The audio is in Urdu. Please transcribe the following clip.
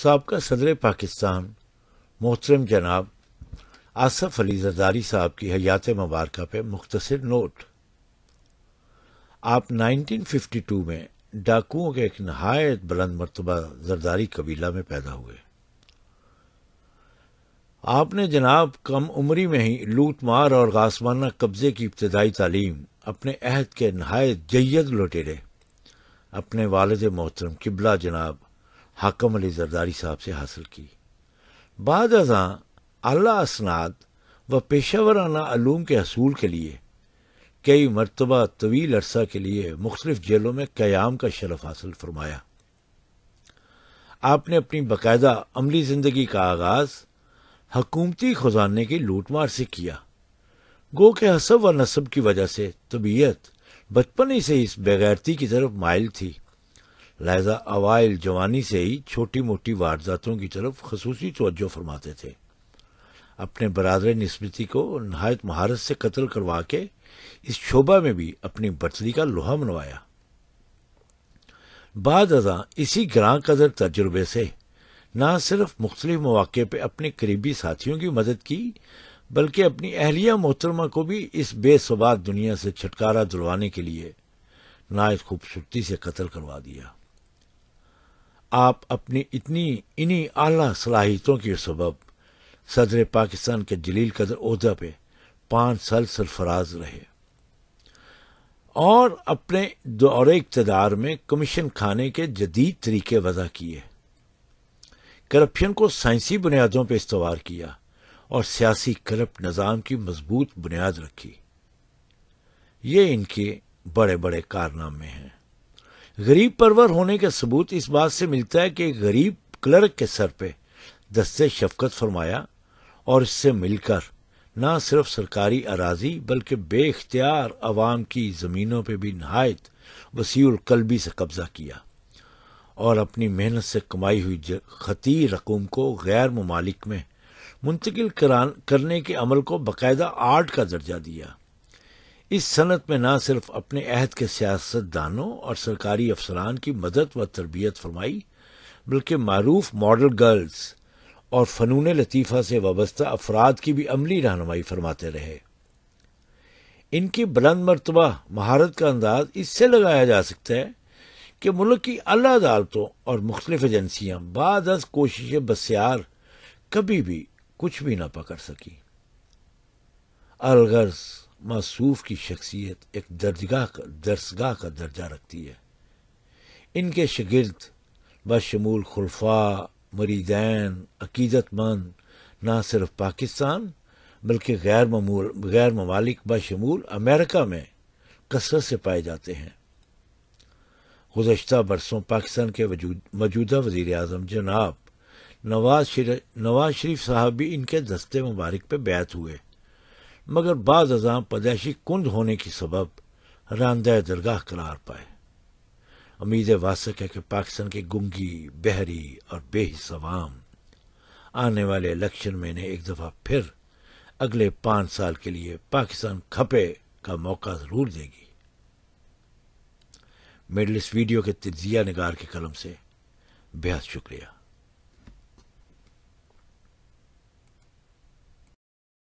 سابقہ صدر پاکستان محترم جناب آصف علی زرداری صاحب کی حیات مبارکہ پہ مختصر نوٹ آپ نائنٹین ففٹی ٹو میں ڈاکوؤں کے ایک نہایت بلند مرتبہ زرداری قبیلہ میں پیدا ہوئے آپ نے جناب کم عمری میں ہی لوٹ مار اور غاسمانہ قبضے کی ابتدائی تعلیم اپنے عہد کے نہایت لوٹے رہے اپنے والد محترم قبلہ جناب حاکم علی زرداری صاحب سے حاصل کی بعد ازاں اعلی اسناد و پیشہ ورانہ علوم کے حصول کے لیے کئی مرتبہ طویل عرصہ کے لیے مختلف جیلوں میں قیام کا شرف حاصل فرمایا آپ نے اپنی باقاعدہ عملی زندگی کا آغاز حکومتی خزانے کی لوٹ مار سے کیا گو کے حسب و نصب کی وجہ سے طبیعت بچپن ہی سے اس بغیرتی کی طرف مائل تھی لہذا اوائل جوانی سے ہی چھوٹی موٹی وارداتوں کی طرف خصوصی توجہ فرماتے تھے اپنے برادر نسبتی کو نہایت مہارت سے قتل کروا کے اس شعبہ میں بھی اپنی برتری کا لوہا منوایا بعد ازاں اسی گراں قدر تجربے سے نہ صرف مختلف مواقع پہ اپنے قریبی ساتھیوں کی مدد کی بلکہ اپنی اہلیہ محترمہ کو بھی اس بے ثبات دنیا سے چھٹکارا دلوانے کے لیے نہ خوبصورتی سے قتل کروا دیا آپ اپنی اتنی انہی اعلیٰ صلاحیتوں کے سبب صدر پاکستان کے جلیل قدر عہدہ پہ پانچ سال سرفراز رہے اور اپنے دور اقتدار میں کمیشن کھانے کے جدید طریقے وضع کیے کرپشن کو سائنسی بنیادوں پہ استوار کیا اور سیاسی کرپٹ نظام کی مضبوط بنیاد رکھی یہ ان کے بڑے بڑے کارنامے ہیں غریب پرور ہونے کا ثبوت اس بات سے ملتا ہے کہ غریب کلرک کے سر پہ دستے شفقت فرمایا اور اس سے مل کر نہ صرف سرکاری اراضی بلکہ بے اختیار عوام کی زمینوں پہ بھی نہایت وسیع القلبی سے قبضہ کیا اور اپنی محنت سے کمائی ہوئی خطی رقوم کو غیر ممالک میں منتقل کرنے کے عمل کو باقاعدہ آرٹ کا درجہ دیا اس صنعت میں نہ صرف اپنے عہد کے سیاست دانوں اور سرکاری افسران کی مدد و تربیت فرمائی بلکہ معروف ماڈل گرلز اور فنون لطیفہ سے وابستہ افراد کی بھی عملی رہنمائی فرماتے رہے ان کی بلند مرتبہ مہارت کا انداز اس سے لگایا جا سکتا ہے کہ ملک کی اللہ عدالتوں اور مختلف ایجنسیاں بعد از کوشش بسیار کبھی بھی کچھ بھی نہ پکڑ سکی الغرض معصوف کی شخصیت ایک درجگاہ کا درسگاہ کا درجہ رکھتی ہے ان کے شگرد بشمول خلفاء مریدین عقیدت مند نہ صرف پاکستان بلکہ غیر ممول غیر ممالک بشمول امریکہ میں کثرت سے پائے جاتے ہیں گزشتہ برسوں پاکستان کے موجودہ وزیر اعظم جناب نواز شریف نواز شریف صاحب بھی ان کے دستے مبارک پہ بیت ہوئے مگر بعض ازاں پدیشی کند ہونے کی سبب راندہ درگاہ قرار پائے امید واسق ہے کہ پاکستان کے گنگی بحری اور بے عوام آنے والے الیکشن میں نے ایک دفعہ پھر اگلے پانچ سال کے لیے پاکستان کھپے کا موقع ضرور دے گی میڈلس ویڈیو کے تجزیہ نگار کے قلم سے بہت شکریہ